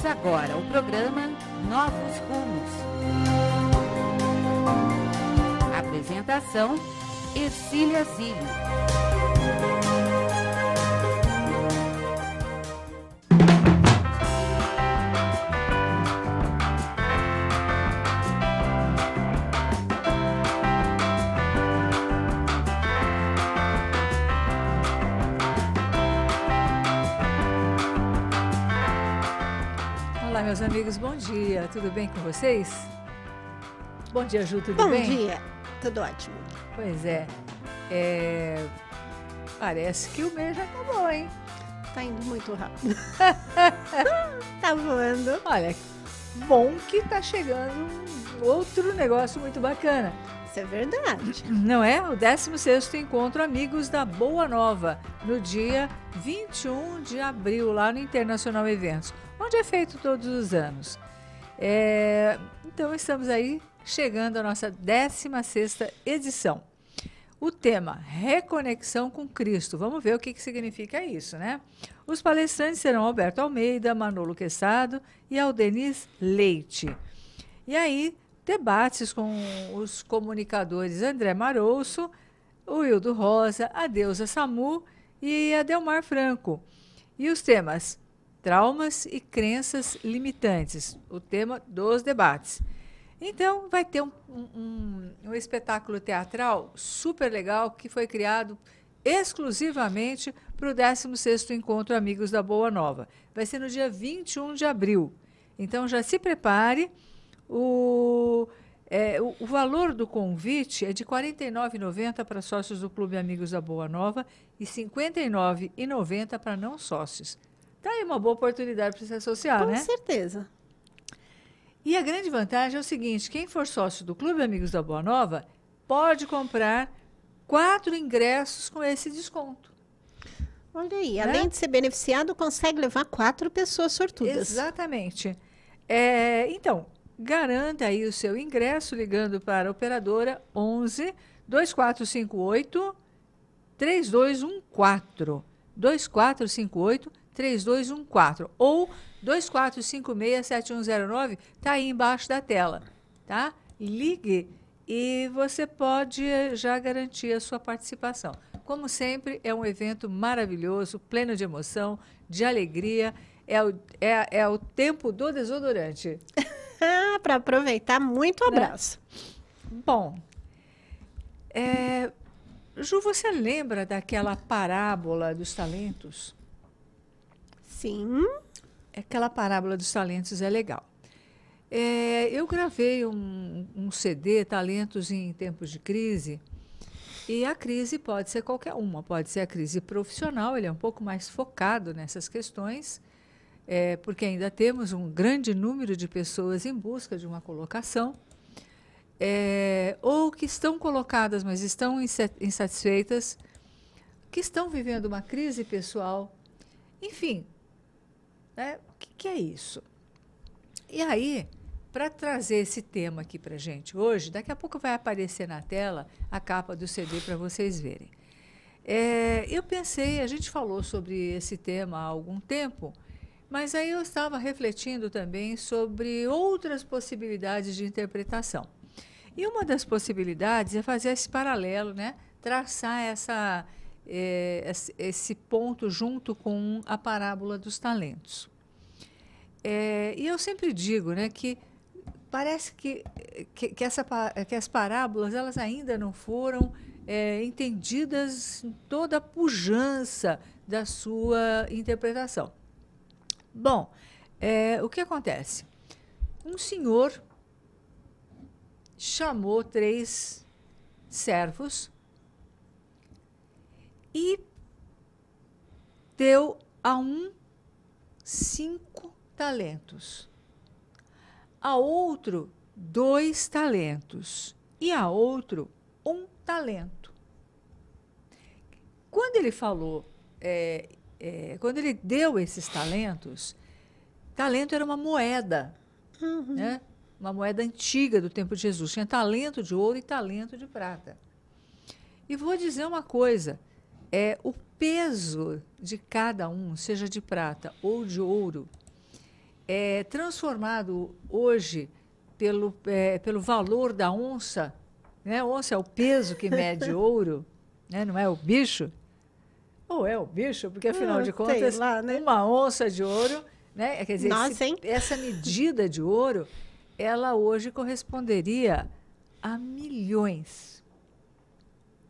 Começa agora o programa Novos Rumos. Apresentação: Ercília Zilli. meus amigos, bom dia. Tudo bem com vocês? Bom dia, Ju, tudo bom bem? Bom dia, tudo ótimo. Pois é. é... Parece que o mês já acabou, hein? Tá indo muito rápido. tá voando. Olha, bom que tá chegando outro negócio muito bacana. Isso é verdade. Não é? O 16 Encontro Amigos da Boa Nova, no dia 21 de abril, lá no Internacional Eventos onde é feito todos os anos. É, então, estamos aí chegando à nossa 16ª edição. O tema, reconexão com Cristo. Vamos ver o que, que significa isso, né? Os palestrantes serão Alberto Almeida, Manolo Quessado e Aldenis Leite. E aí, debates com os comunicadores André Marouço, Wildo Rosa, a Deusa Samu e Adelmar Franco. E os temas, traumas e crenças limitantes, o tema dos debates. Então, vai ter um, um, um espetáculo teatral super legal que foi criado exclusivamente para o 16º Encontro Amigos da Boa Nova. Vai ser no dia 21 de abril. Então, já se prepare. O, é, o, o valor do convite é de R$ 49,90 para sócios do Clube Amigos da Boa Nova e R$ 59,90 para não sócios. Tá aí uma boa oportunidade para se associar, Com né? Com certeza. E a grande vantagem é o seguinte: quem for sócio do Clube Amigos da Boa Nova pode comprar quatro ingressos com esse desconto. Olha aí, né? além de ser beneficiado, consegue levar quatro pessoas sortudas. Exatamente. É, então, garanta aí o seu ingresso ligando para a operadora 11 2458 3214. 2458 3214 ou 2456-7109, está aí embaixo da tela, tá? Ligue e você pode eh, já garantir a sua participação. Como sempre, é um evento maravilhoso, pleno de emoção, de alegria. É o, é, é o tempo do desodorante. Para aproveitar, muito né? abraço. Né? Bom, é, Ju, você lembra daquela parábola dos talentos? Sim. Aquela parábola dos talentos é legal. É, eu gravei um, um CD, Talentos em Tempos de Crise, e a crise pode ser qualquer uma, pode ser a crise profissional, ele é um pouco mais focado nessas questões, é, porque ainda temos um grande número de pessoas em busca de uma colocação, é, ou que estão colocadas, mas estão insatisfeitas, que estão vivendo uma crise pessoal. Enfim, né? O que, que é isso? E aí, para trazer esse tema aqui para gente hoje, daqui a pouco vai aparecer na tela a capa do CD para vocês verem. É, eu pensei, a gente falou sobre esse tema há algum tempo, mas aí eu estava refletindo também sobre outras possibilidades de interpretação. E uma das possibilidades é fazer esse paralelo, né? traçar essa, é, esse ponto junto com a parábola dos talentos. É, e eu sempre digo né, que parece que, que, que, essa, que as parábolas elas ainda não foram é, entendidas em toda a pujança da sua interpretação. Bom, é, o que acontece? Um senhor chamou três servos e deu a um cinco talentos. A outro, dois talentos. E a outro, um talento. Quando ele falou, é, é, quando ele deu esses talentos, talento era uma moeda, uhum. né? uma moeda antiga do tempo de Jesus. Tinha talento de ouro e talento de prata. E vou dizer uma coisa: é o peso de cada um, seja de prata ou de ouro, é, transformado hoje pelo, é, pelo valor da onça, né? onça é o peso que mede ouro, né? não é o bicho? Ou é o bicho, porque afinal ah, de contas, lá, né? uma onça de ouro, né? É, quer dizer, Nossa, essa medida de ouro, ela hoje corresponderia a milhões.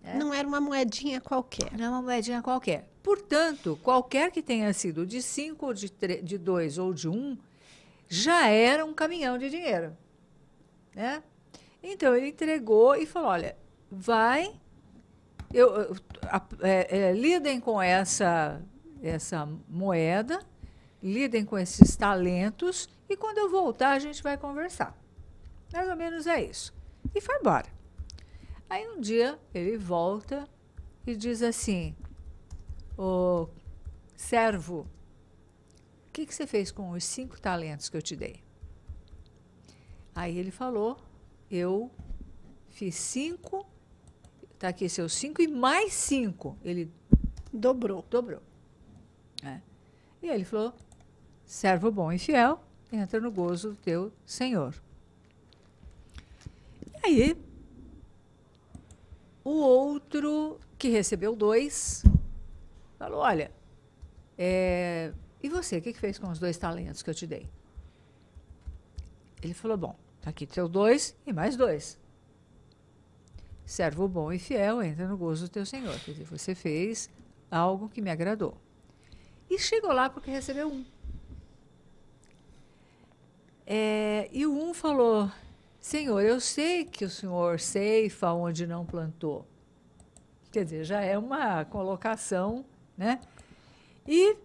Né? Não era uma moedinha qualquer. Não é uma moedinha qualquer. Portanto, qualquer que tenha sido de 5, de 2 ou de 1, um, já era um caminhão de dinheiro, né? Então ele entregou e falou: olha, vai, eu, eu a, é, é, lidem com essa essa moeda, lidem com esses talentos e quando eu voltar a gente vai conversar. Mais ou menos é isso. E foi embora. Aí um dia ele volta e diz assim: o servo que, que você fez com os cinco talentos que eu te dei? Aí ele falou, eu fiz cinco, tá aqui seus é cinco e mais cinco. Ele dobrou. Dobrou. É. E ele falou, servo bom e fiel, entra no gozo do teu Senhor. E aí, o outro que recebeu dois, falou, olha, é, e você, o que, que fez com os dois talentos que eu te dei? Ele falou: Bom, tá aqui teu dois e mais dois. Servo bom e fiel, entra no gozo do teu Senhor. Quer dizer, você fez algo que me agradou. E chegou lá porque recebeu um. É, e o um falou: Senhor, eu sei que o senhor ceifa onde não plantou. Quer dizer, já é uma colocação, né? E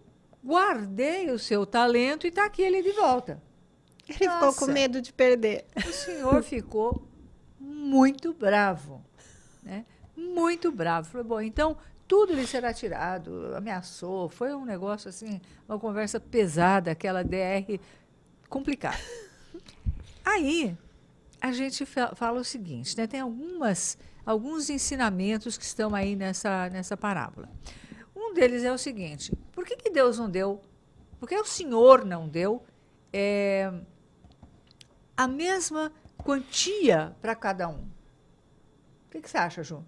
guardei o seu talento e está aqui ele de volta. Ele Nossa, ficou com medo de perder. O senhor ficou muito bravo, né? Muito bravo. Falou, bom, então tudo lhe será tirado. Ameaçou. Foi um negócio assim, uma conversa pesada, aquela DR complicada. Aí a gente fala o seguinte, né? Tem algumas alguns ensinamentos que estão aí nessa nessa parábola. Um deles é o seguinte: por que, que Deus não deu? Por que o Senhor não deu é, a mesma quantia para cada um? O que, que você acha, Ju?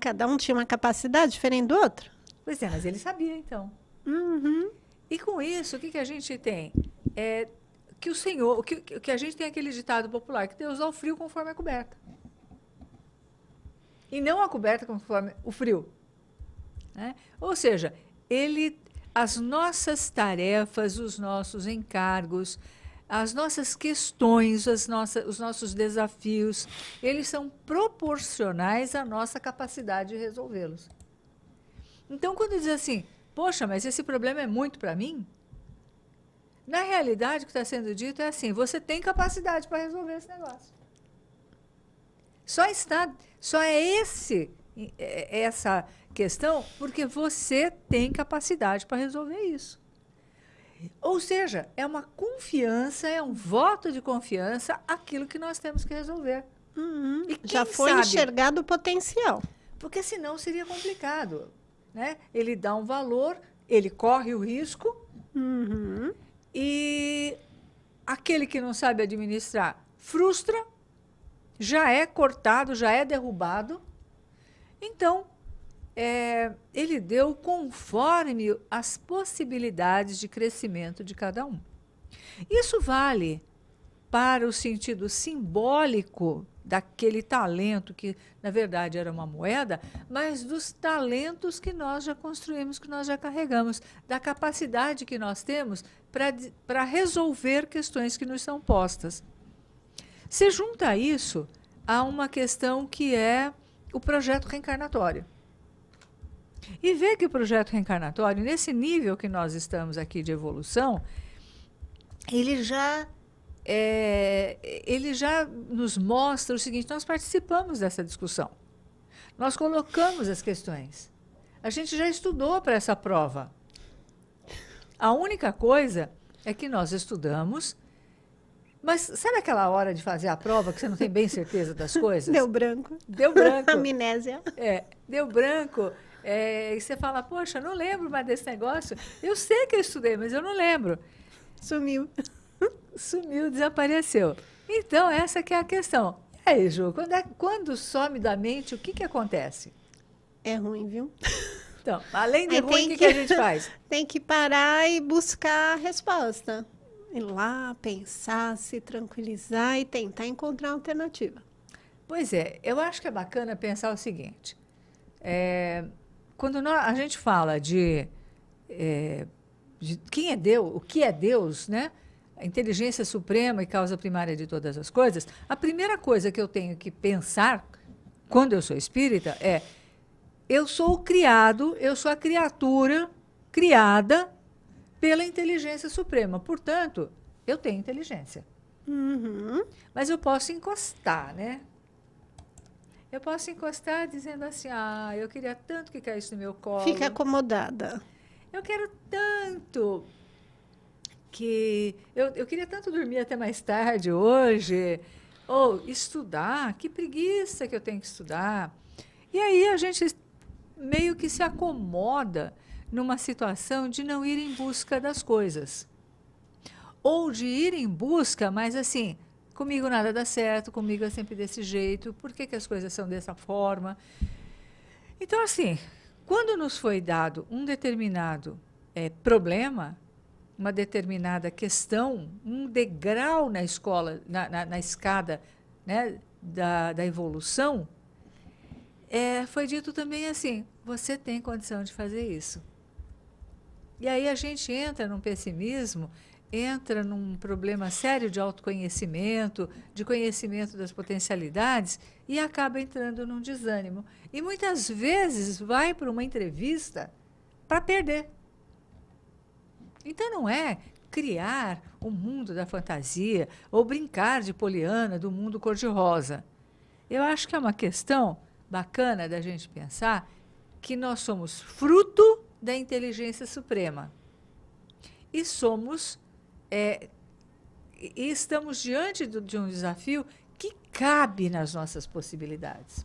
Cada um tinha uma capacidade diferente do outro? Pois é, mas ele sabia então. Uhum. E com isso, o que, que a gente tem? É que o Senhor, que, que a gente tem aquele ditado popular, que Deus dá o frio conforme a coberta. E não a coberta conforme o frio. Né? Ou seja, ele, as nossas tarefas, os nossos encargos, as nossas questões, as nossa, os nossos desafios, eles são proporcionais à nossa capacidade de resolvê-los. Então, quando diz assim, poxa, mas esse problema é muito para mim, na realidade, o que está sendo dito é assim: você tem capacidade para resolver esse negócio. Só está, só é esse, é, é essa questão porque você tem capacidade para resolver isso. Ou seja, é uma confiança, é um voto de confiança aquilo que nós temos que resolver. Uhum. Já foi sabe? enxergado o potencial. Porque senão seria complicado. Né? Ele dá um valor, ele corre o risco uhum. e aquele que não sabe administrar frustra, já é cortado, já é derrubado. Então, é, ele deu conforme as possibilidades de crescimento de cada um. Isso vale para o sentido simbólico daquele talento que, na verdade, era uma moeda, mas dos talentos que nós já construímos, que nós já carregamos, da capacidade que nós temos para resolver questões que nos são postas. Se junta a isso a uma questão que é o projeto reencarnatório. E ver que o projeto reencarnatório, nesse nível que nós estamos aqui de evolução, ele já é, ele já nos mostra o seguinte: nós participamos dessa discussão, nós colocamos as questões, a gente já estudou para essa prova. A única coisa é que nós estudamos, mas sabe aquela hora de fazer a prova que você não tem bem certeza das coisas? Deu branco. Deu branco. Amnésia. É, deu branco. É, e você fala, poxa, não lembro mais desse negócio. Eu sei que eu estudei, mas eu não lembro. Sumiu. Sumiu, desapareceu. Então, essa que é a questão. E aí, Ju, quando, é, quando some da mente, o que, que acontece? É ruim, viu? Então, além de é, ruim, o que, que, a gente faz? Tem que parar e buscar a resposta. Ir lá, pensar, se tranquilizar e tentar encontrar alternativa. Pois é, eu acho que é bacana pensar o seguinte. É, quando nós, a gente fala de, é, de, quem é Deus, o que é Deus, né? A inteligência suprema e causa primária de todas as coisas. A primeira coisa que eu tenho que pensar quando eu sou espírita é eu sou o criado, eu sou a criatura criada pela inteligência suprema. Portanto, eu tenho inteligência. Uhum. Mas eu posso encostar, né? Eu posso encostar dizendo assim: ah, eu queria tanto que caísse no meu colo. Fica acomodada. Eu quero tanto que. Eu, eu queria tanto dormir até mais tarde hoje. Ou estudar, que preguiça que eu tenho que estudar. E aí a gente meio que se acomoda numa situação de não ir em busca das coisas. Ou de ir em busca, mas assim, Comigo nada dá certo, comigo é sempre desse jeito, por que, que as coisas são dessa forma? Então, assim, quando nos foi dado um determinado é, problema, uma determinada questão, um degrau na escola, na, na, na escada né, da, da evolução, é, foi dito também assim: você tem condição de fazer isso. E aí a gente entra num pessimismo entra num problema sério de autoconhecimento, de conhecimento das potencialidades e acaba entrando num desânimo. E muitas vezes vai para uma entrevista para perder. Então não é criar o um mundo da fantasia ou brincar de Poliana do mundo cor-de-rosa. Eu acho que é uma questão bacana da gente pensar que nós somos fruto da inteligência suprema e somos é, e estamos diante do, de um desafio que cabe nas nossas possibilidades.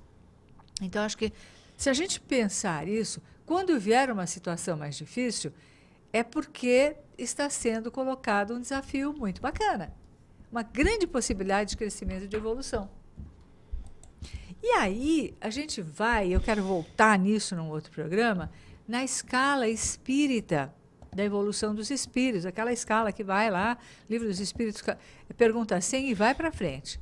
Então, acho que se a gente pensar isso, quando vier uma situação mais difícil, é porque está sendo colocado um desafio muito bacana, uma grande possibilidade de crescimento e de evolução. E aí a gente vai, eu quero voltar nisso num outro programa, na escala espírita da evolução dos espíritos, aquela escala que vai lá, livro dos espíritos, pergunta assim e vai para frente.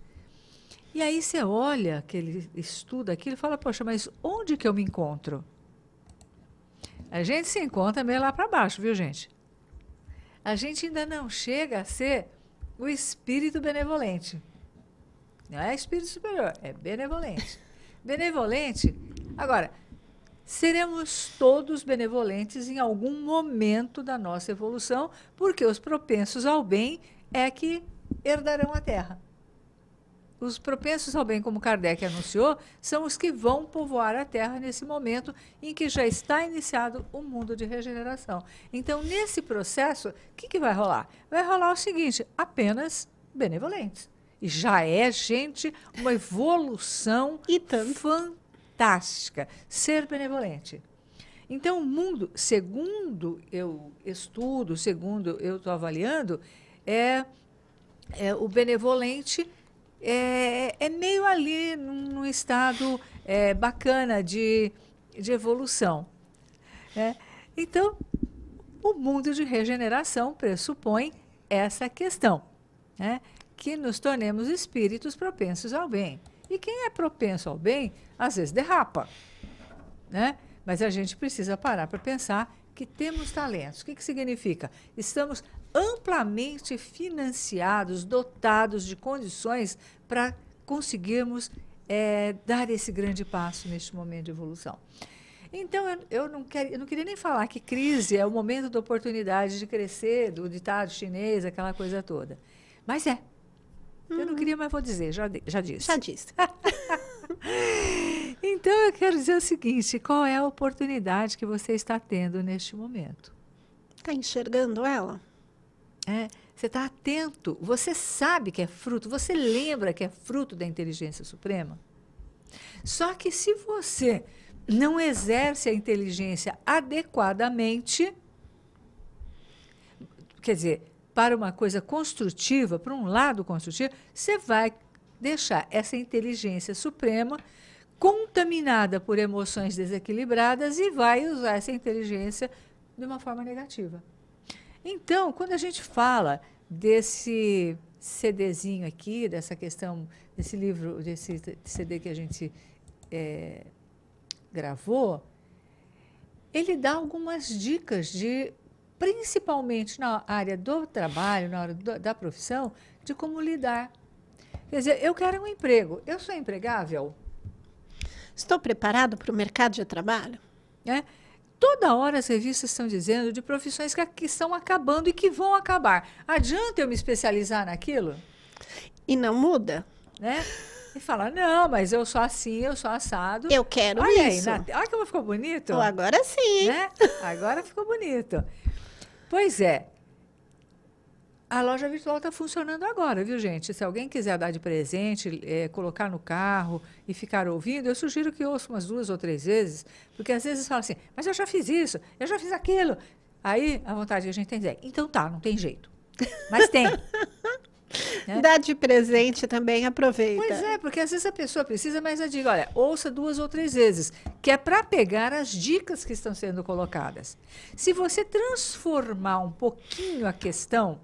E aí você olha aquele estudo aquilo e fala, poxa, mas onde que eu me encontro? A gente se encontra meio lá para baixo, viu, gente? A gente ainda não chega a ser o espírito benevolente. Não é espírito superior, é benevolente. Benevolente, agora, seremos todos benevolentes em algum momento da nossa evolução, porque os propensos ao bem é que herdarão a terra. Os propensos ao bem, como Kardec anunciou, são os que vão povoar a Terra nesse momento em que já está iniciado o mundo de regeneração. Então, nesse processo, o que, que vai rolar? Vai rolar o seguinte: apenas benevolentes. E já é, gente, uma evolução e tanto. fantástica fantástica, ser benevolente. Então, o mundo, segundo eu estudo, segundo eu estou avaliando, é, é, o benevolente é, é meio ali num, num estado é, bacana de, de evolução. Né? Então, o mundo de regeneração pressupõe essa questão, né? que nos tornemos espíritos propensos ao bem. E quem é propenso ao bem, às vezes derrapa. Né? Mas a gente precisa parar para pensar que temos talentos. O que, que significa? Estamos amplamente financiados, dotados de condições para conseguirmos é, dar esse grande passo neste momento de evolução. Então, eu, eu, não eu não queria nem falar que crise é o momento da oportunidade de crescer, do ditado chinês, aquela coisa toda. Mas é, eu não queria, uhum. mas vou dizer, já, já disse. Já disse. então eu quero dizer o seguinte: qual é a oportunidade que você está tendo neste momento? Está enxergando ela? É, você está atento, você sabe que é fruto, você lembra que é fruto da inteligência suprema. Só que se você não exerce a inteligência adequadamente, quer dizer, para uma coisa construtiva, para um lado construtivo, você vai deixar essa inteligência suprema contaminada por emoções desequilibradas e vai usar essa inteligência de uma forma negativa. Então, quando a gente fala desse CDzinho aqui, dessa questão, desse livro, desse CD que a gente é, gravou, ele dá algumas dicas de principalmente na área do trabalho, na hora do, da profissão, de como lidar. Quer dizer, eu quero um emprego, eu sou empregável? Estou preparado para o mercado de trabalho? É. Toda hora as revistas estão dizendo de profissões que, que estão acabando e que vão acabar. Adianta eu me especializar naquilo? E não muda? Né? E fala, não, mas eu sou assim, eu sou assado. Eu quero Olha isso. Aí, na... Olha como ficou bonito. Oh, agora sim. Né? Agora ficou bonito. Pois é. A loja virtual está funcionando agora, viu, gente? Se alguém quiser dar de presente, é, colocar no carro e ficar ouvindo, eu sugiro que ouça umas duas ou três vezes, porque às vezes fala assim, mas eu já fiz isso, eu já fiz aquilo. Aí a vontade que a gente tem é, então tá, não tem jeito. Mas tem. Né? Dá de presente também, aproveita. Pois é, porque às vezes a pessoa precisa, mas eu digo, olha, ouça duas ou três vezes, que é para pegar as dicas que estão sendo colocadas. Se você transformar um pouquinho a questão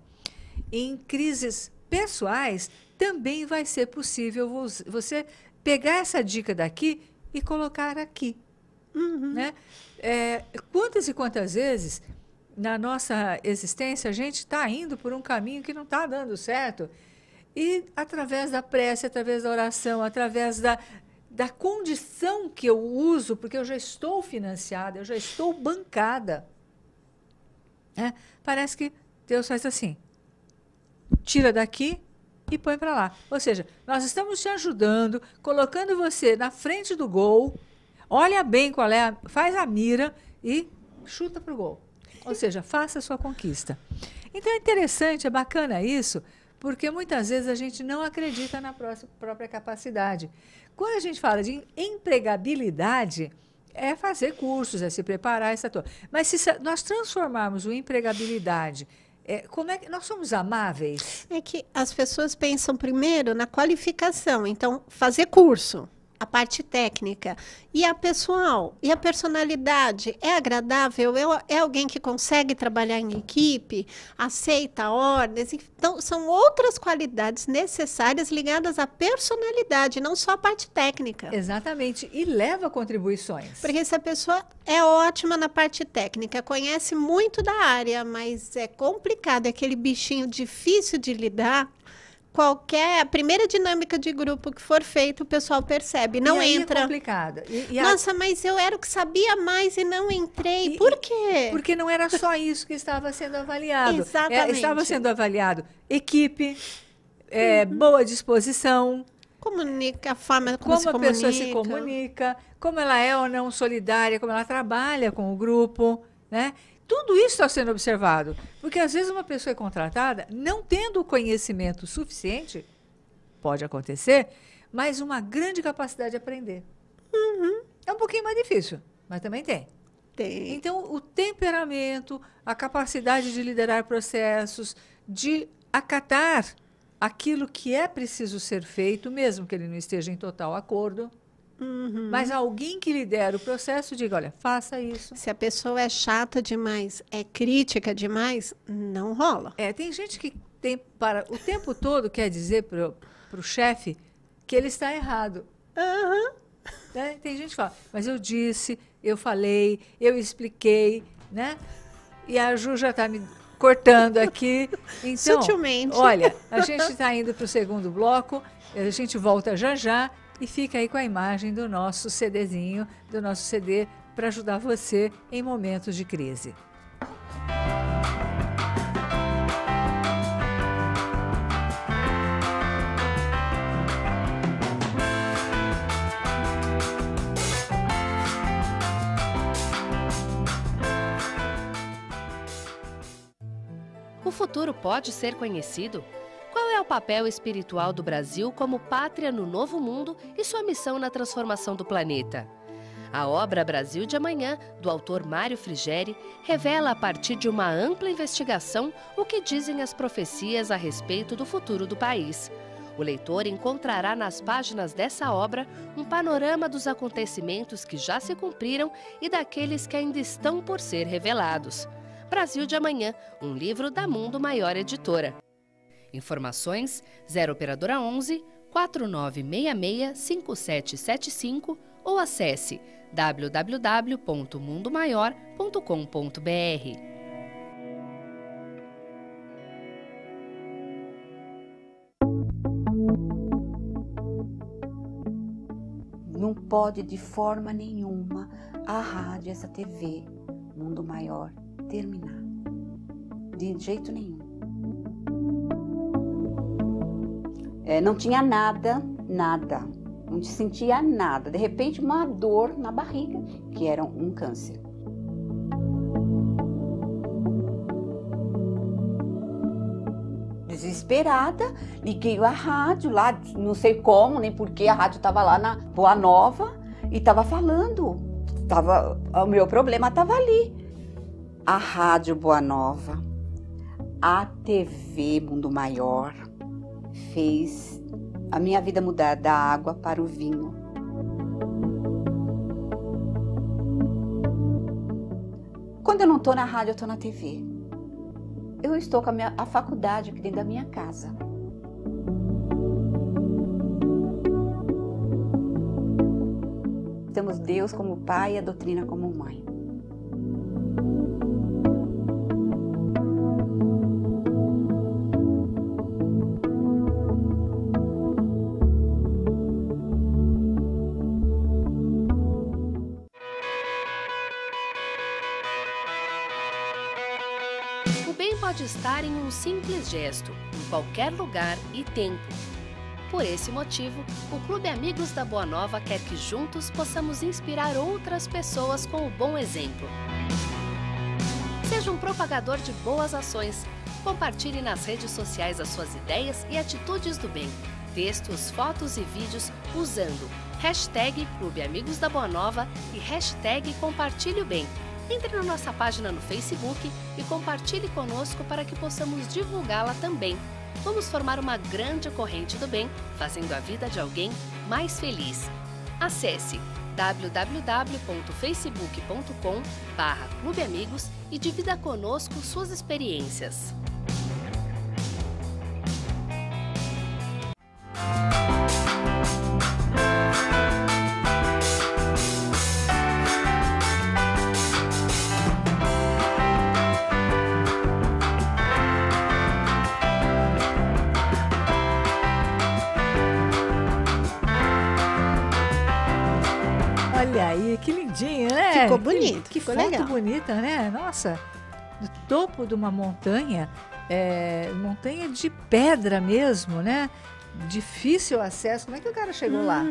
em crises pessoais, também vai ser possível você pegar essa dica daqui e colocar aqui. Uhum. Né? É, quantas e quantas vezes na nossa existência a gente está indo por um caminho que não está dando certo e através da prece, através da oração, através da, da condição que eu uso, porque eu já estou financiada, eu já estou bancada. Né? Parece que Deus faz assim: tira daqui e põe para lá. Ou seja, nós estamos te ajudando, colocando você na frente do gol, olha bem qual é, a, faz a mira e chuta para o gol. Ou seja, faça a sua conquista. Então é interessante, é bacana isso, porque muitas vezes a gente não acredita na própria capacidade. Quando a gente fala de empregabilidade, é fazer cursos, é se preparar, essa toda. Mas se nós transformarmos o empregabilidade é, como é que nós somos amáveis? É que as pessoas pensam primeiro na qualificação, então fazer curso a parte técnica. E a pessoal? E a personalidade? É agradável? É, é alguém que consegue trabalhar em equipe? Aceita ordens? Então, são outras qualidades necessárias ligadas à personalidade, não só à parte técnica. Exatamente. E leva contribuições. Porque se a pessoa é ótima na parte técnica, conhece muito da área, mas é complicado, é aquele bichinho difícil de lidar qualquer primeira dinâmica de grupo que for feita, o pessoal percebe, não e é entra. É complicado. E, e a... Nossa, mas eu era o que sabia mais e não entrei. E, Por quê? Porque não era só isso que estava sendo avaliado. É, Exatamente. É, estava sendo avaliado equipe, é, uhum. boa disposição. Comunica, a forma como, como a pessoa se comunica, como ela é ou não solidária, como ela trabalha com o grupo, né? Tudo isso está sendo observado. Porque às vezes uma pessoa é contratada, não tendo conhecimento suficiente, pode acontecer, mas uma grande capacidade de aprender. Uhum. É um pouquinho mais difícil, mas também tem. Tem. Então, o temperamento, a capacidade de liderar processos, de acatar aquilo que é preciso ser feito, mesmo que ele não esteja em total acordo. Uhum. Mas alguém que lidera o processo diga, olha, faça isso. Se a pessoa é chata demais, é crítica demais, não rola. É, tem gente que tem para o tempo todo quer dizer para o chefe que ele está errado. Uhum. Né? Tem gente que fala, mas eu disse, eu falei, eu expliquei, né? E a Ju já está me cortando aqui. Então, Sutilmente. Olha, a gente está indo para o segundo bloco, a gente volta já já e fica aí com a imagem do nosso CDzinho, do nosso CD, para ajudar você em momentos de crise. O futuro pode ser conhecido qual é o papel espiritual do Brasil como pátria no novo mundo e sua missão na transformação do planeta? A obra Brasil de Amanhã, do autor Mário Frigeri, revela a partir de uma ampla investigação o que dizem as profecias a respeito do futuro do país. O leitor encontrará nas páginas dessa obra um panorama dos acontecimentos que já se cumpriram e daqueles que ainda estão por ser revelados. Brasil de Amanhã, um livro da Mundo Maior Editora. Informações 0 operadora 11 4966 5775 ou acesse www.mundomaior.com.br. Não pode de forma nenhuma a rádio, essa TV, Mundo Maior, terminar. De jeito nenhum. É, não tinha nada, nada, não sentia nada. De repente, uma dor na barriga, que era um câncer. Desesperada, liguei a rádio lá, não sei como, nem porque a rádio estava lá na Boa Nova e estava falando. Tava, o meu problema estava ali. A Rádio Boa Nova, a TV Mundo Maior, fez a minha vida mudar da água para o vinho. Quando eu não estou na rádio, eu estou na TV. Eu estou com a, minha, a faculdade aqui dentro da minha casa. Temos Deus como pai e a doutrina como mãe. um simples gesto, em qualquer lugar e tempo. Por esse motivo, o Clube Amigos da Boa Nova quer que juntos possamos inspirar outras pessoas com o bom exemplo. Seja um propagador de boas ações. Compartilhe nas redes sociais as suas ideias e atitudes do bem. Textos, fotos e vídeos usando hashtag Clube Amigos da Boa Nova e hashtag Compartilhe o Bem. Entre na nossa página no Facebook e compartilhe conosco para que possamos divulgá-la também. Vamos formar uma grande corrente do bem, fazendo a vida de alguém mais feliz. Acesse www.facebook.com barra Clube Amigos e divida conosco suas experiências. né? Ficou bonito. Que, que ficou foto legal. bonita, né? Nossa, do topo de uma montanha, é, montanha de pedra mesmo, né? Difícil acesso. Como é que o cara chegou uhum. lá?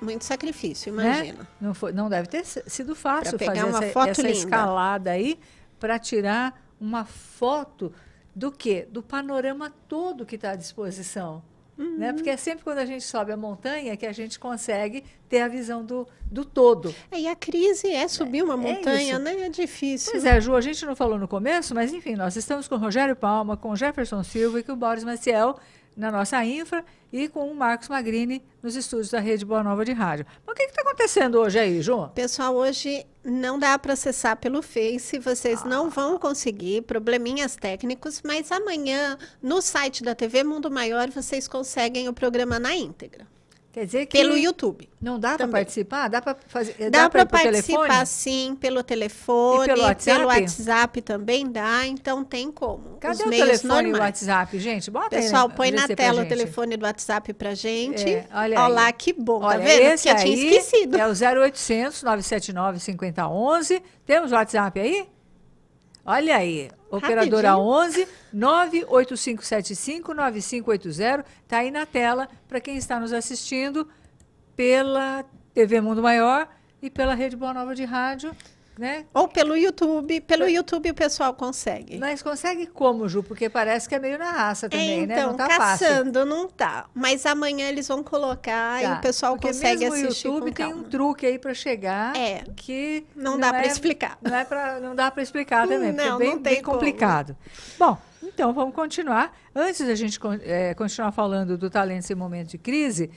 Muito sacrifício, imagina. Né? Não, foi, não deve ter sido fácil pegar fazer uma essa, foto essa escalada aí para tirar uma foto do quê? Do panorama todo que está à disposição. Né? Uhum. Né? Porque é sempre quando a gente sobe a montanha que a gente consegue ter a visão do, do todo. É, e a crise é subir é, uma é, montanha, é né? É difícil. Pois né? é, Ju, a gente não falou no começo, mas enfim, nós estamos com o Rogério Palma, com o Jefferson Silva e com o Boris Maciel na nossa infra e com o Marcos Magrini nos estúdios da Rede Boa Nova de Rádio. Mas o que está acontecendo hoje aí, João? Pessoal, hoje não dá para acessar pelo Face, vocês ah. não vão conseguir, probleminhas técnicos, mas amanhã no site da TV Mundo Maior vocês conseguem o programa na íntegra. Quer dizer que pelo YouTube. Não dá para participar? Dá para fazer? Dá, dá para participar telefone? sim, pelo telefone, pelo WhatsApp? pelo WhatsApp? também dá, então tem como. Cadê Os o telefone do WhatsApp, gente? Bota Pessoal, aí, põe na tela o telefone do WhatsApp pra gente. É, olha, olha lá que bom, tá olha, tá vendo? Esse que eu tinha esquecido. É o 0800 979 5011. Temos o WhatsApp aí? Olha aí, Operadora Rapidinho. 11 98575 9580. Está aí na tela para quem está nos assistindo pela TV Mundo Maior e pela Rede Boa Nova de Rádio. Né? Ou pelo YouTube. Pelo é. YouTube o pessoal consegue. Mas consegue como, Ju? Porque parece que é meio na raça também, é, então, né? Não então, tá caçando, fácil. não tá. Mas amanhã eles vão colocar tá. e o pessoal Porque consegue mesmo assistir. O YouTube tem um truque aí para chegar é. que não, não dá é, para explicar. Não, é pra, não dá para explicar também, é não, é bem, não bem complicado. Bom, então vamos continuar. Antes da gente é, continuar falando do talento em momento de crise,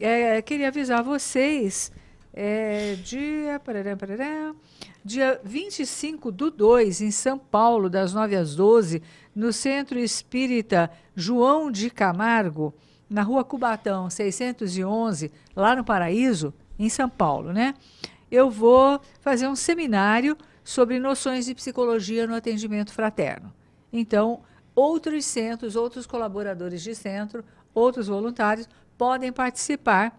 eh, queria avisar vocês. Eh, dia. Pararam, pararam, dia 25 do 2, em São Paulo, das 9 às 12, no Centro Espírita João de Camargo, na Rua Cubatão, 611, lá no Paraíso, em São Paulo, né? Eu vou fazer um seminário sobre noções de psicologia no atendimento fraterno. Então, outros centros, outros colaboradores de centro, outros voluntários podem participar.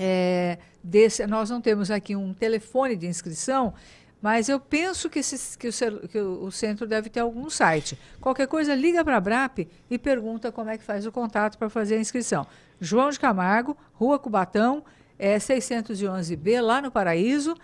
É, desse. Nós não temos aqui um telefone de inscrição, mas eu penso que, esse, que, o, que, o, centro deve ter algum site. Qualquer coisa, liga para a BRAP e pergunta como é que faz o contato para fazer a inscrição. João de Camargo, Rua Cubatão, é, 611B, lá no Paraíso.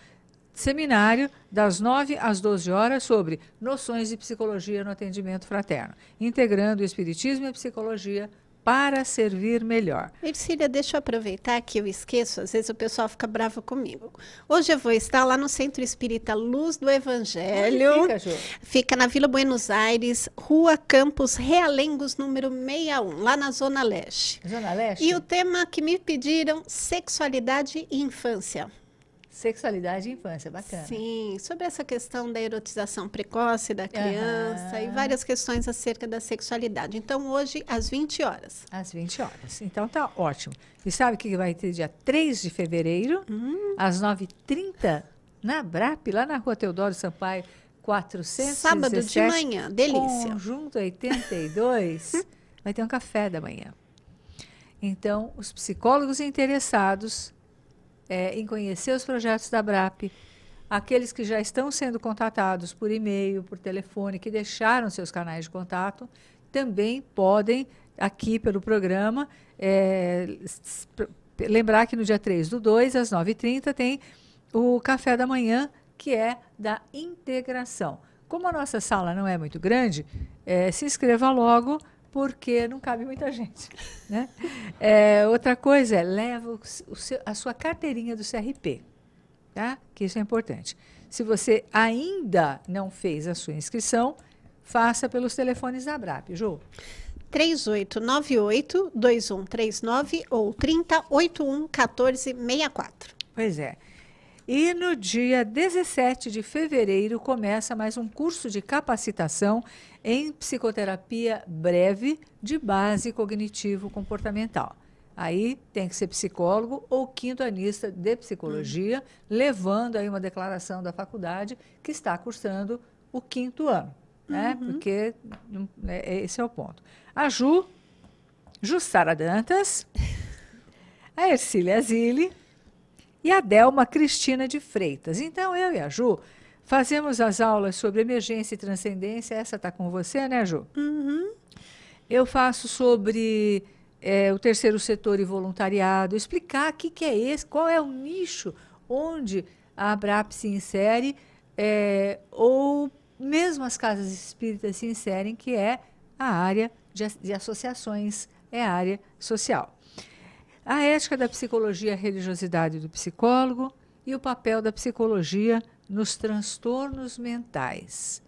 Seminário das 9 às 12 horas sobre noções de psicologia no atendimento fraterno, integrando o espiritismo e a psicologia para servir melhor. Ercília, deixa eu aproveitar que eu esqueço, às vezes o pessoal fica bravo comigo. Hoje eu vou estar lá no Centro Espírita Luz do Evangelho. Onde fica, Ju? Fica na Vila Buenos Aires, Rua Campos Realengos, número 61, lá na Zona Leste. Zona Leste? E o tema que me pediram, sexualidade e infância. Sexualidade e infância, bacana. Sim, sobre essa questão da erotização precoce da criança uhum. e várias questões acerca da sexualidade. Então, hoje, às 20 horas. Às 20 horas. Então, tá ótimo. E sabe o que vai ter dia 3 de fevereiro, hum. às 9h30, na BRAP, lá na rua Teodoro Sampaio, 417. Sábado de manhã, delícia. Conjunto 82, vai ter um café da manhã. Então, os psicólogos interessados é, em conhecer os projetos da BRAP, aqueles que já estão sendo contatados por e-mail, por telefone, que deixaram seus canais de contato, também podem, aqui pelo programa, é, lembrar que no dia 3 do 2, às 9h30, tem o café da manhã, que é da integração. Como a nossa sala não é muito grande, é, se inscreva logo porque não cabe muita gente. Né? É, outra coisa é, leva seu, a sua carteirinha do CRP, tá? que isso é importante. Se você ainda não fez a sua inscrição, faça pelos telefones da BRAP, Ju. 3898-2139 ou 3081-1464. Pois é. E no dia 17 de fevereiro começa mais um curso de capacitação em psicoterapia breve de base cognitivo-comportamental. Aí tem que ser psicólogo ou anista de psicologia, levando aí uma declaração da faculdade que está cursando o quinto ano, né? Uhum. Porque hum, né, é, esse é o ponto. A Ju, Jussara Dantas, a Ercília Zilli, e a Delma Cristina de Freitas. Então, eu e a Ju fazemos as aulas sobre emergência e transcendência. Essa está com você, né, Ju? Uhum. Eu faço sobre é, o terceiro setor e voluntariado, explicar o que, que é esse, qual é o nicho onde a Abrap se insere, é, ou mesmo as casas espíritas se inserem, que é a área de, de associações, é a área social a ética da psicologia, a religiosidade do psicólogo e o papel da psicologia nos transtornos mentais.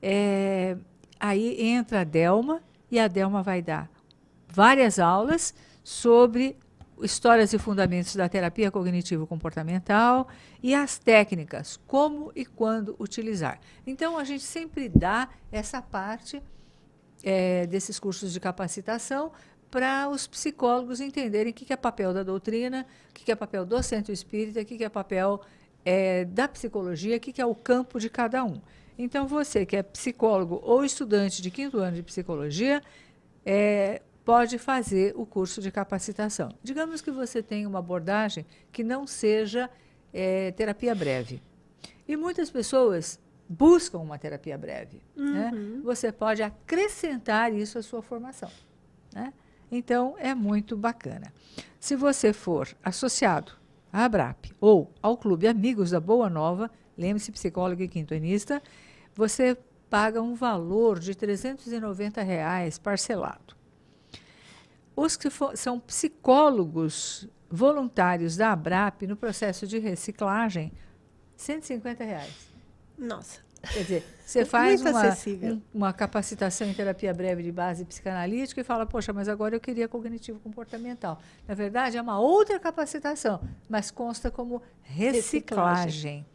É, aí entra a Delma e a Delma vai dar várias aulas sobre histórias e fundamentos da terapia cognitivo-comportamental e as técnicas, como e quando utilizar. Então, a gente sempre dá essa parte é, desses cursos de capacitação para os psicólogos entenderem o que, que é papel da doutrina, o que, que é papel do centro espírita, o que, que é papel é, da psicologia, o que, que é o campo de cada um. Então, você que é psicólogo ou estudante de quinto ano de psicologia, é, pode fazer o curso de capacitação. Digamos que você tenha uma abordagem que não seja é, terapia breve. E muitas pessoas buscam uma terapia breve. Né? Uhum. Né? Você pode acrescentar isso à sua formação. Né? Então, é muito bacana. Se você for associado à ABRAP ou ao Clube Amigos da Boa Nova, lembre-se, psicólogo e quintonista, você paga um valor de R$ 390 reais parcelado. Os que for, são psicólogos voluntários da ABRAP no processo de reciclagem, R$ 150 reais. Nossa. Quer dizer, você é faz uma, uma capacitação em terapia breve de base psicanalítica e fala, poxa, mas agora eu queria cognitivo comportamental. Na verdade, é uma outra capacitação, mas consta como reciclagem. reciclagem.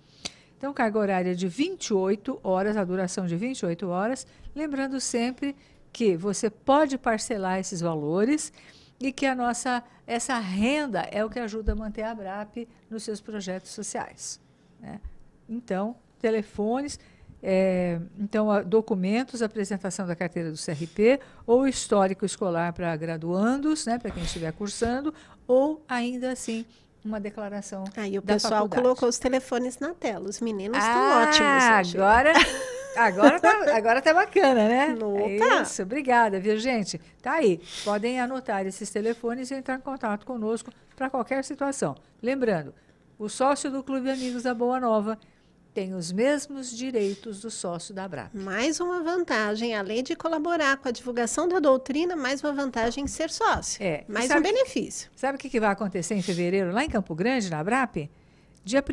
Então, carga horária de 28 horas, a duração de 28 horas. Lembrando sempre que você pode parcelar esses valores e que a nossa essa renda é o que ajuda a manter a BRAP nos seus projetos sociais. Né? Então, telefones é, então, documentos, apresentação da carteira do CRP, ou histórico escolar para graduandos, né, para quem estiver cursando, ou ainda assim uma declaração. Aí ah, o pessoal faculdade. colocou os telefones na tela. Os meninos estão ah, ótimos. Agora, agora, tá, agora tá bacana, né? Não, é tá. Isso, obrigada, viu, gente? Tá aí. Podem anotar esses telefones e entrar em contato conosco para qualquer situação. Lembrando, o sócio do Clube Amigos da Boa Nova tem os mesmos direitos do sócio da BRAP. Mais uma vantagem, além de colaborar com a divulgação da doutrina, mais uma vantagem ser sócio. É. Mais sabe, um benefício. Sabe o que, que vai acontecer em fevereiro, lá em Campo Grande, na BRAP? Dia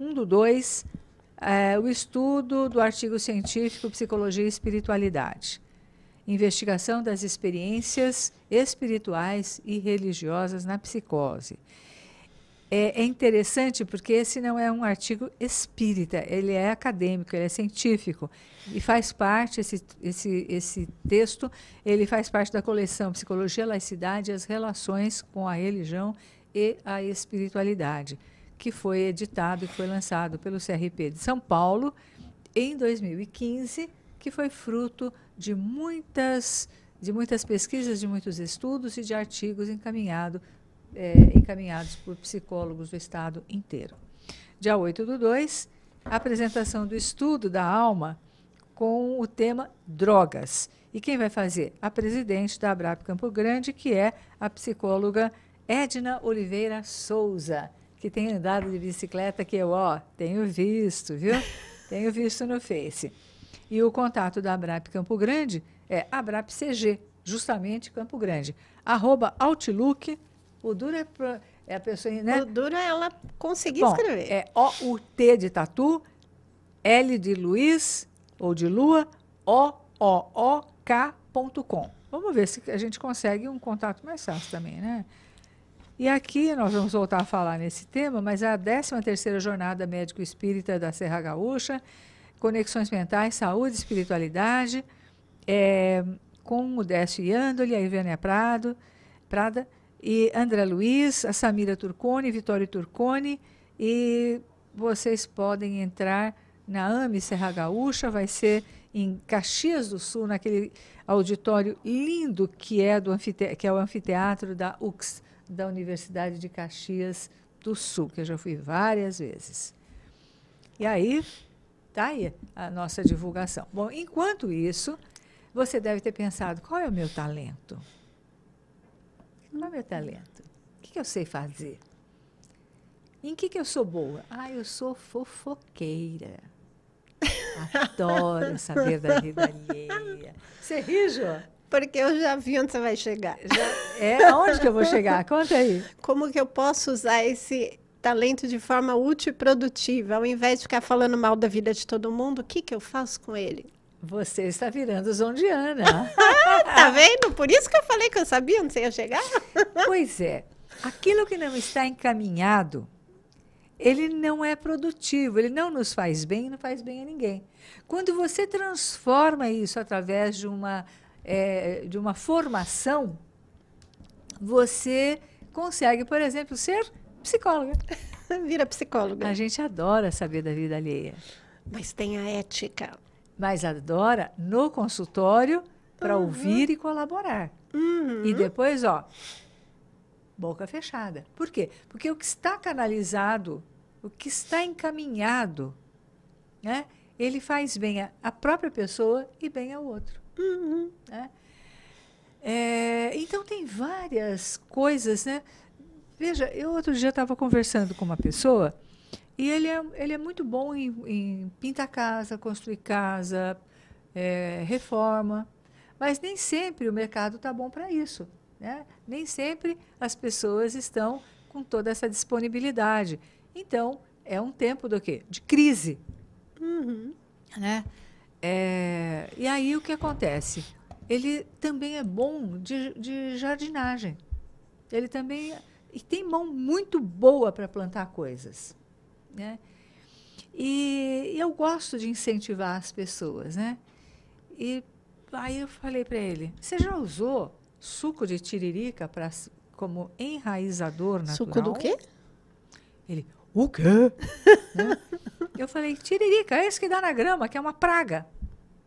1 1 do 2, é, o estudo do artigo científico Psicologia e Espiritualidade. Investigação das experiências espirituais e religiosas na psicose. É, é, interessante porque esse não é um artigo espírita, ele é acadêmico, ele é científico e faz parte esse, esse, esse texto, ele faz parte da coleção Psicologia, Laicidade e as relações com a religião e a espiritualidade, que foi editado e foi lançado pelo CRP de São Paulo em 2015, que foi fruto de muitas de muitas pesquisas, de muitos estudos e de artigos encaminhados é, encaminhados por psicólogos do Estado inteiro. Dia 8 do 2, apresentação do estudo da alma com o tema drogas. E quem vai fazer? A presidente da Abrap Campo Grande, que é a psicóloga Edna Oliveira Souza, que tem andado de bicicleta que eu, ó, tenho visto, viu? tenho visto no Face. E o contato da Abrap Campo Grande é abrapcg, justamente Campo Grande, arroba outlook.com o duro é, é a pessoa. Né? O duro é ela conseguir Bom, escrever. É O-U-T de tatu, L de Luiz ou de Lua, O-O-O-K.com. Vamos ver se a gente consegue um contato mais fácil também, né? E aqui nós vamos voltar a falar nesse tema, mas a 13 Jornada Médico Espírita da Serra Gaúcha, Conexões Mentais, Saúde e Espiritualidade, é, com o Décio Iandoli, a Ivânia Prado, Prada, e André Luiz, a Samira Turcone, Vitório Turcone e vocês podem entrar na AME Serra Gaúcha, vai ser em Caxias do Sul, naquele auditório lindo que é, do que é o anfiteatro da UX, da Universidade de Caxias do Sul, que eu já fui várias vezes. E aí, tá aí a nossa divulgação. Bom, enquanto isso, você deve ter pensado, qual é o meu talento? Qual é o meu talento? O que, que eu sei fazer? Em que, que eu sou boa? Ah, eu sou fofoqueira. Adoro saber da vida alheia. Você ri, Jô? Porque eu já vi onde você vai chegar. Já, é, aonde que eu vou chegar? Conta aí. Como que eu posso usar esse talento de forma útil e produtiva, ao invés de ficar falando mal da vida de todo mundo, o que, que eu faço com ele? Você está virando zondiana. tá vendo? Por isso que eu falei que eu sabia onde você ia chegar. pois é. Aquilo que não está encaminhado, ele não é produtivo, ele não nos faz bem e não faz bem a ninguém. Quando você transforma isso através de uma, é, de uma formação, você consegue, por exemplo, ser psicóloga. Vira psicóloga. A gente adora saber da vida alheia. Mas tem a ética mas adora no consultório para uhum. ouvir e colaborar. Uhum. E depois, ó, boca fechada. Por quê? Porque o que está canalizado, o que está encaminhado, né? Ele faz bem a, própria pessoa e bem ao outro. Uhum. Né? É, então tem várias coisas, né? Veja, eu outro dia estava conversando com uma pessoa e ele é, ele é muito bom em, em pintar casa, construir casa, é, reforma. Mas nem sempre o mercado está bom para isso. Né? Nem sempre as pessoas estão com toda essa disponibilidade. Então, é um tempo do quê? De crise. Uhum. Né? É, e aí, o que acontece? Ele também é bom de, de jardinagem. Ele também... É, e tem mão muito boa para plantar coisas. Né? E eu gosto de incentivar as pessoas, né? E aí eu falei para ele: você já usou suco de tiririca para como enraizador natural? Suco do quê? Ele, o quê? né? Eu falei: tiririca, é esse que dá na grama, que é uma praga.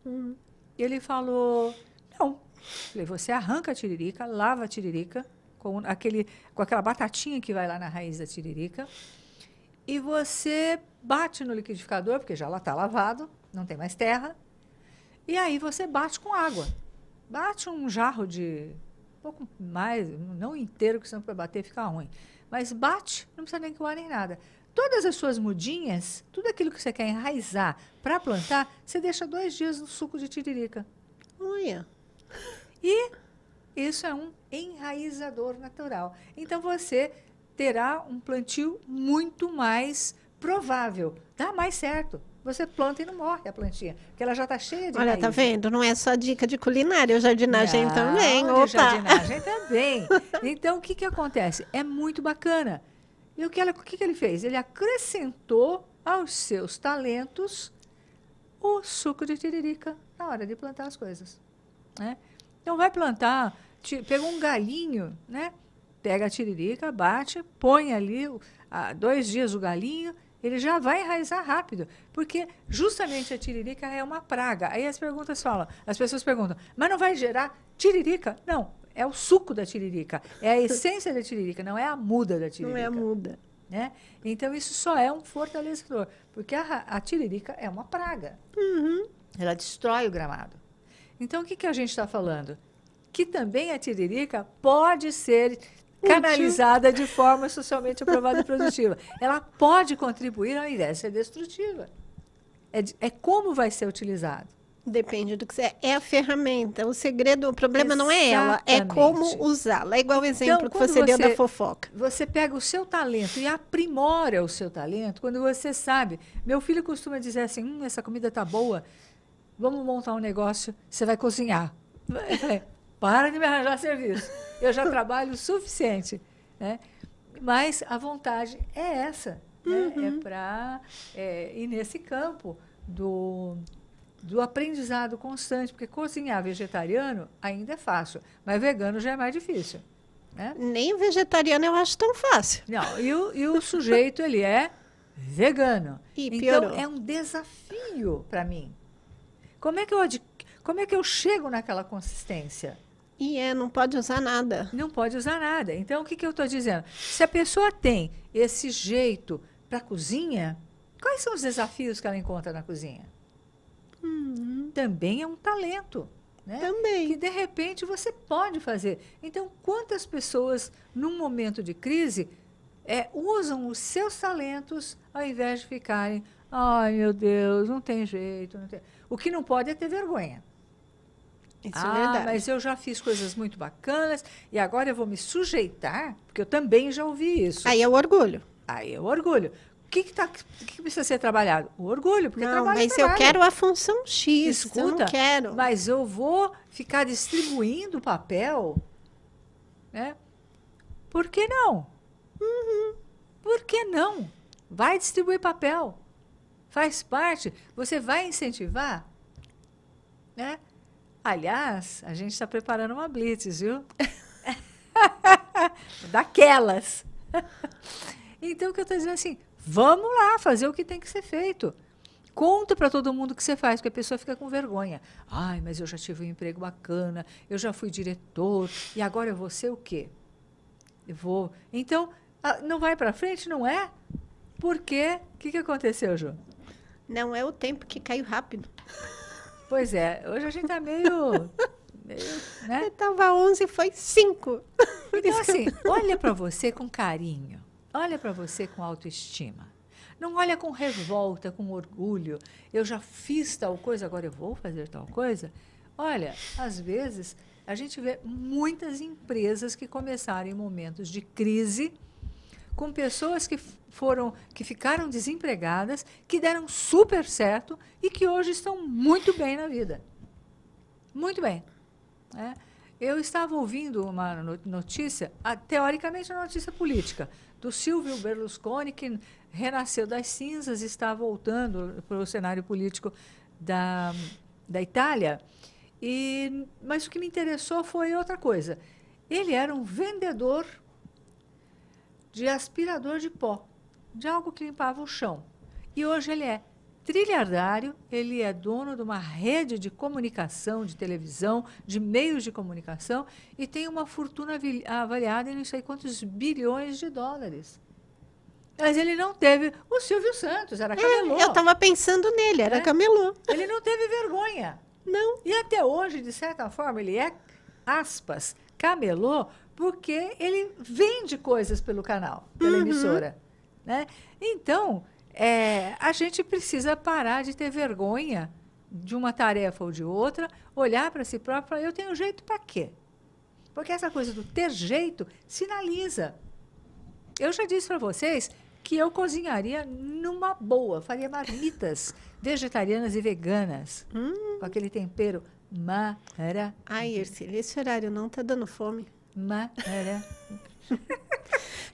Hum. Ele falou: não. Eu falei, você arranca a tiririca, lava a tiririca com, aquele, com aquela batatinha que vai lá na raiz da tiririca e você bate no liquidificador, porque já está lavado, não tem mais terra. E aí você bate com água. Bate um jarro de um pouco mais, não inteiro, que senão para bater fica ruim. Mas bate, não precisa nem coar nem nada. Todas as suas mudinhas, tudo aquilo que você quer enraizar para plantar, você deixa dois dias no suco de tiririca. Unha. E isso é um enraizador natural. Então você terá um plantio muito mais provável. Dá mais certo. Você planta e não morre a plantinha, porque ela já está cheia de. Olha, raiz. tá vendo? Não é só dica de culinária, jardinagem não, também. Opa. Jardinagem também. Então, o que, que acontece? É muito bacana. E o que, ela, o que, que ele fez? Ele acrescentou aos seus talentos o suco de tiririca na hora de plantar as coisas. Né? Então, vai plantar, pega um galinho, né? Pega a tiririca, bate, põe ali ah, dois dias o galinho, ele já vai enraizar rápido, porque justamente a tiririca é uma praga. Aí as perguntas falam, as pessoas perguntam, mas não vai gerar tiririca? Não, é o suco da tiririca, é a essência da tiririca, não é a muda da tiririca. Não é a muda. Né? Então isso só é um fortalecedor, porque a, a tiririca é uma praga. Uhum. Ela destrói o gramado. Então o que, que a gente está falando? Que também a tiririca pode ser canalizada de forma socialmente aprovada e produtiva. Ela pode contribuir ao irá é ser destrutiva. É, é como vai ser utilizado. Depende do que você é. É a ferramenta. O segredo, o problema Exatamente. não é ela, é como usá-la. É igual o exemplo então, que você, você deu da fofoca. Você pega o seu talento e aprimora o seu talento quando você sabe. Meu filho costuma dizer assim: hum, essa comida tá boa, vamos montar um negócio, você vai cozinhar. para de me arranjar serviço eu já trabalho o suficiente. Né? Mas a vontade é essa. Né? É uhum. É para é, ir nesse campo do, do aprendizado constante, porque cozinhar vegetariano ainda é fácil, mas vegano já é mais difícil. Né? Nem vegetariano eu acho tão fácil. Não, e o, e o sujeito ele é vegano. E então é um desafio para mim. Como é que eu como é que eu chego naquela consistência? E é, não pode usar nada. Não pode usar nada. Então, o que, que eu estou dizendo? Se a pessoa tem esse jeito para cozinha, quais são os desafios que ela encontra na cozinha? Uhum. Também é um talento. Né? Também. Que de repente você pode fazer. Então, quantas pessoas, num momento de crise, é, usam os seus talentos ao invés de ficarem, ai meu Deus, não tem jeito. Não tem... O que não pode é ter vergonha. Isso é ah, é verdade. mas eu já fiz coisas muito bacanas e agora eu vou me sujeitar, porque eu também já ouvi isso. Aí é o orgulho. Aí é o orgulho. O que, que, tá, que precisa ser trabalhado? O orgulho, porque não, trabalho é Mas trabalho. eu quero a função X, Escuta, eu quero. Mas eu vou ficar distribuindo o papel, né? Por que não? Uhum. Por que não? Vai distribuir papel. Faz parte. Você vai incentivar, né? Aliás, a gente está preparando uma blitz, viu? Daquelas. então, o que eu estou dizendo é assim, vamos lá fazer o que tem que ser feito. Conta para todo mundo o que você faz, porque a pessoa fica com vergonha. Ai, mas eu já tive um emprego bacana, eu já fui diretor, e agora eu vou ser o quê? Eu vou. Então, não vai para frente, não é? Por quê? O que, que aconteceu, Ju? Não é o tempo que caiu rápido. Pois é, hoje a gente tá meio. meio né? Eu tava 11 foi 5. Então, assim, olha para você com carinho, olha para você com autoestima. Não olha com revolta, com orgulho. Eu já fiz tal coisa, agora eu vou fazer tal coisa. Olha, às vezes a gente vê muitas empresas que começaram em momentos de crise com pessoas que foram que ficaram desempregadas, que deram super certo e que hoje estão muito bem na vida. Muito bem. É. Eu estava ouvindo uma notícia, a, teoricamente uma notícia política, do Silvio Berlusconi, que renasceu das cinzas e está voltando para o cenário político da, da Itália. E, mas o que me interessou foi outra coisa. Ele era um vendedor de aspirador de pó, de algo que limpava o chão. E hoje ele é trilhardário, ele é dono de uma rede de comunicação, de televisão, de meios de comunicação e tem uma fortuna avaliada em não sei quantos bilhões de dólares. Mas ele não teve. O Silvio Santos era é, camelô. É, eu estava pensando nele, era né? camelô. Ele não teve vergonha. Não. E até hoje, de certa forma, ele é, aspas, camelô, porque ele vende coisas pelo canal, pela uhum. emissora. Né? Então, é, a gente precisa parar de ter vergonha de uma tarefa ou de outra, olhar para si próprio e falar, eu tenho jeito para quê? Porque essa coisa do ter jeito sinaliza. Eu já disse para vocês que eu cozinharia numa boa, faria marmitas vegetarianas e veganas, hum. com aquele tempero maravilhoso. Ai, Ercília, esse horário não está dando fome. Maravilha.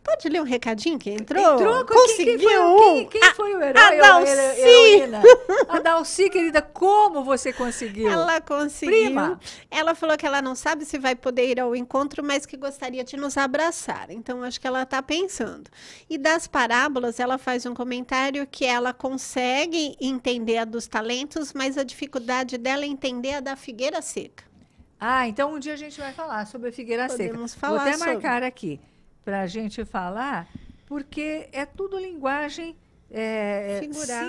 Pode ler um recadinho que entrou? Entrou, conseguiu. Quem, quem, foi, quem, quem a, foi o herói? A Dalci. A Dalci, querida, como você conseguiu? Ela conseguiu. Prima. Ela falou que ela não sabe se vai poder ir ao encontro, mas que gostaria de nos abraçar. Então, acho que ela está pensando. E das parábolas, ela faz um comentário que ela consegue entender a dos talentos, mas a dificuldade dela é entender a da figueira seca. Ah, então um dia a gente vai falar sobre a figueira Podemos seca. Falar Vou até sobre... marcar aqui para a gente falar, porque é tudo linguagem é, simbólica,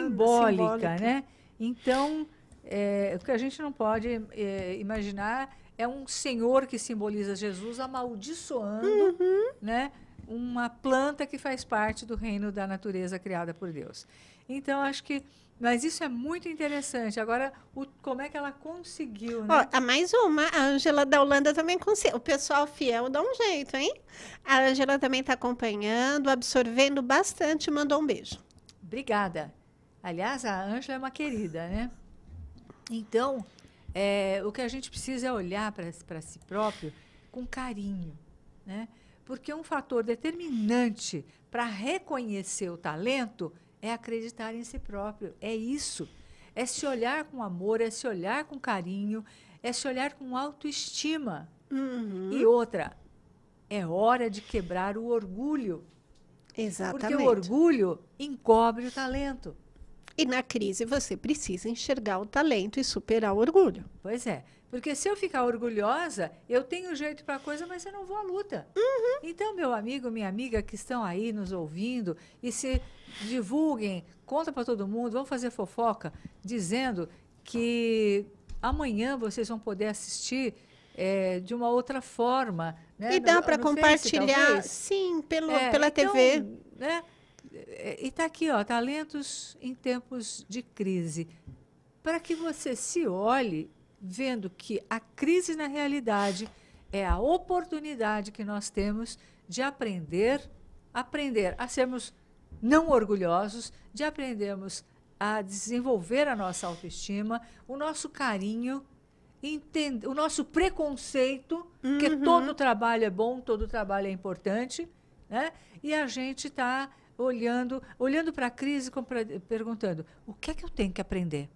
simbólica, né? Então, é, o que a gente não pode é, imaginar é um senhor que simboliza Jesus amaldiçoando, uhum. né? Uma planta que faz parte do reino da natureza criada por Deus. Então, acho que mas isso é muito interessante. Agora, o, como é que ela conseguiu, né? mais uma, a Ângela da Holanda também conseguiu. O pessoal fiel dá um jeito, hein? A Ângela também está acompanhando, absorvendo bastante. Mandou um beijo. Obrigada. Aliás, a Ângela é uma querida, né? Então, é, o que a gente precisa é olhar para si próprio com carinho, né? Porque um fator determinante para reconhecer o talento é acreditar em si próprio. É isso. É se olhar com amor, é se olhar com carinho, é se olhar com autoestima. Uhum. E outra, é hora de quebrar o orgulho. Exatamente. Porque o orgulho encobre o talento. E na crise você precisa enxergar o talento e superar o orgulho. Pois é. Porque se eu ficar orgulhosa, eu tenho jeito para a coisa, mas eu não vou à luta. Uhum. Então, meu amigo, minha amiga que estão aí nos ouvindo e se divulguem, conta para todo mundo, vão fazer fofoca, dizendo que amanhã vocês vão poder assistir é, de uma outra forma. Né? E dá para compartilhar, Face, sim, pelo, é, pela então, TV. Né? E está aqui, ó, talentos em tempos de crise. Para que você se olhe vendo que a crise, na realidade, é a oportunidade que nós temos de aprender, aprender a sermos não orgulhosos, de aprendermos a desenvolver a nossa autoestima, o nosso carinho, entende, o nosso preconceito, uhum. que todo trabalho é bom, todo trabalho é importante, né? E a gente está olhando, olhando para a crise, perguntando: o que é que eu tenho que aprender?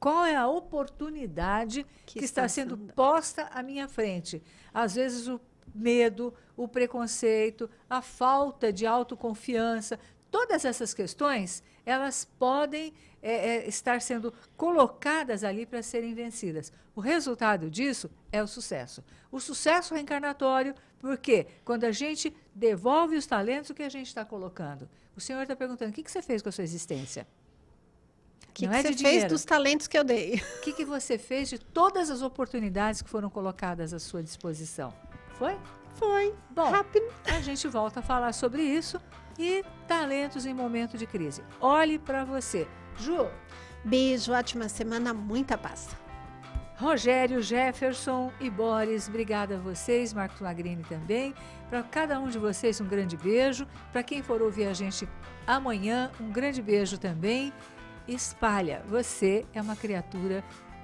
Qual é a oportunidade que, que está, sendo posta à minha frente? Às vezes o medo, o preconceito, a falta de autoconfiança, todas essas questões, elas podem é, é, estar sendo colocadas ali para serem vencidas. O resultado disso é o sucesso. O sucesso reencarnatório, porque quando a gente devolve os talentos, o que a gente está colocando? O senhor está perguntando, o que, que você fez com a sua existência? que, não que é você fez dos talentos que eu dei? O que, que você fez de todas as oportunidades que foram colocadas à sua disposição? Foi? Foi. Bom, rápido. A gente volta a falar sobre isso e talentos em momento de crise. Olhe para você. Ju. Beijo, ótima semana, muita paz. Rogério, Jefferson e Boris, obrigada a vocês, Marcos Magrini também. Para cada um de vocês, um grande beijo. Para quem for ouvir a gente amanhã, um grande beijo também espalha. Você é uma criatura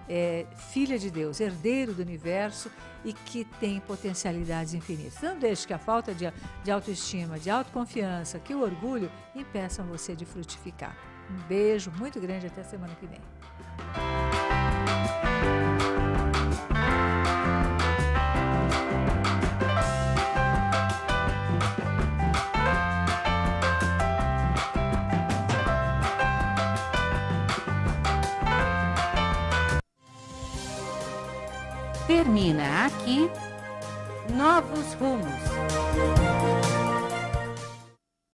é, filha de Deus, herdeiro do universo e que tem potencialidades infinitas. Não deixe que a falta de, de autoestima, de autoconfiança, que o orgulho impeçam você de frutificar. Um beijo muito grande até semana que vem. Termina aqui Novos Rumos.